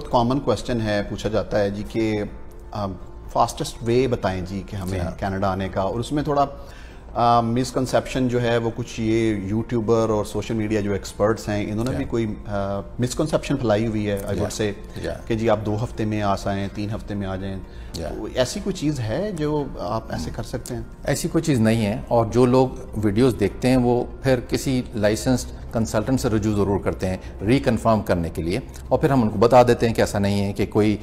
बहुत common question है पूछा जाता है जी कि फास्टेस्ट वे बताएं जी कि हमें कनाडा आने का और उसमें थोड़ा मिसकनसेप्शन जो है वो कुछ ये यूट्यूबर और सोशल मीडिया जो एक्सपर्ट्स हैं इन्होंने भी कोई मिसकनसेप्शन फैलाई हुई है अगर वुड से कि जी आप दो हफ्ते में आ जाएं तीन हफ्ते में आ जाएँ तो ऐसी कोई चीज़ है जो आप ऐसे कर सकते हैं ऐसी कोई चीज़ नहीं है और जो लोग वीडियोज़ देखते हैं वो फिर किसी लाइसेंस्ड कंसल्टेंट से रजू ज़रूर करते हैं रिकनफर्म करने के लिए और फिर हम उनको बता देते हैं कि ऐसा नहीं है कि कोई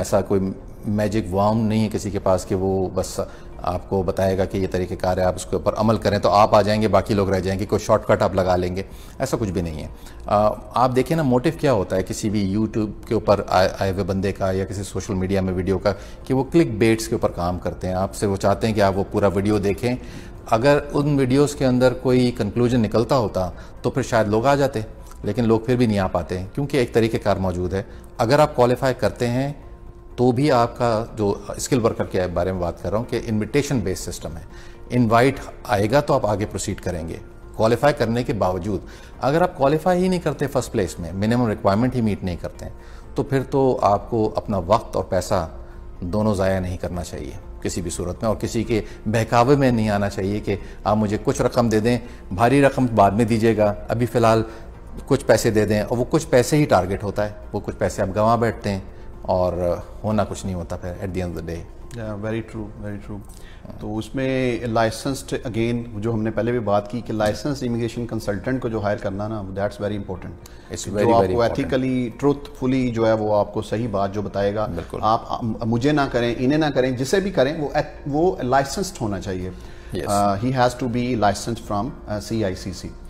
ऐसा कोई मैजिक वाम नहीं है किसी के पास कि वो बस आपको बताएगा कि ये कार है आप उसके ऊपर अमल करें तो आप आ जाएंगे बाकी लोग रह जाएंगे कोई शॉर्टकट आप लगा लेंगे ऐसा कुछ भी नहीं है आ, आप देखें ना मोटिव क्या होता है किसी भी यूट्यूब के ऊपर आए हुए बंदे का या किसी सोशल मीडिया में वीडियो का कि वो क्लिक बेट्स के ऊपर काम करते हैं आपसे वो चाहते हैं कि आप वो पूरा वीडियो देखें अगर उन वीडियोस के अंदर कोई कंक्लूजन निकलता होता तो फिर शायद लोग आ जाते लेकिन लोग फिर भी नहीं आ पाते क्योंकि एक तरीके कार मौजूद है अगर आप क्वालिफाई करते हैं तो भी आपका जो स्किल वर्कर के बारे में बात कर रहा हूँ कि इन्विटेशन बेस्ड सिस्टम है इन्वाइट आएगा तो आप आगे प्रोसीड करेंगे क्वालिफाई करने के बावजूद अगर आप क्वालिफाई ही नहीं करते फर्स्ट प्लेस में मिनिमम रिक्वायरमेंट ही मीट नहीं करते तो फिर तो आपको अपना वक्त और पैसा दोनों ज़ाया नहीं करना चाहिए किसी भी सूरत में और किसी के बहकावे में नहीं आना चाहिए कि आप मुझे कुछ रकम दे दें भारी रकम बाद में दीजिएगा अभी फ़िलहाल कुछ पैसे दे दें और वो कुछ पैसे ही टारगेट होता है वो कुछ पैसे आप गंवा बैठते हैं और होना कुछ नहीं होता फिर at the end of the day very true very true तो उसमें लाइसेंस्ड अगेन जो हमने पहले भी बात की कि लाइसेंस इमिग्रेशन कंसल्टेंट को जो हायर करना ना दैट्स वेरी इंपॉर्टेंट जो आपको एथिकली ट्रूथफुली जो है वो आपको सही बात जो बताएगा आप मुझे ना करें इन्हें ना करें जिसे भी करें वो वो लाइसेंस्ड होना चाहिए ही has to be license from C I C C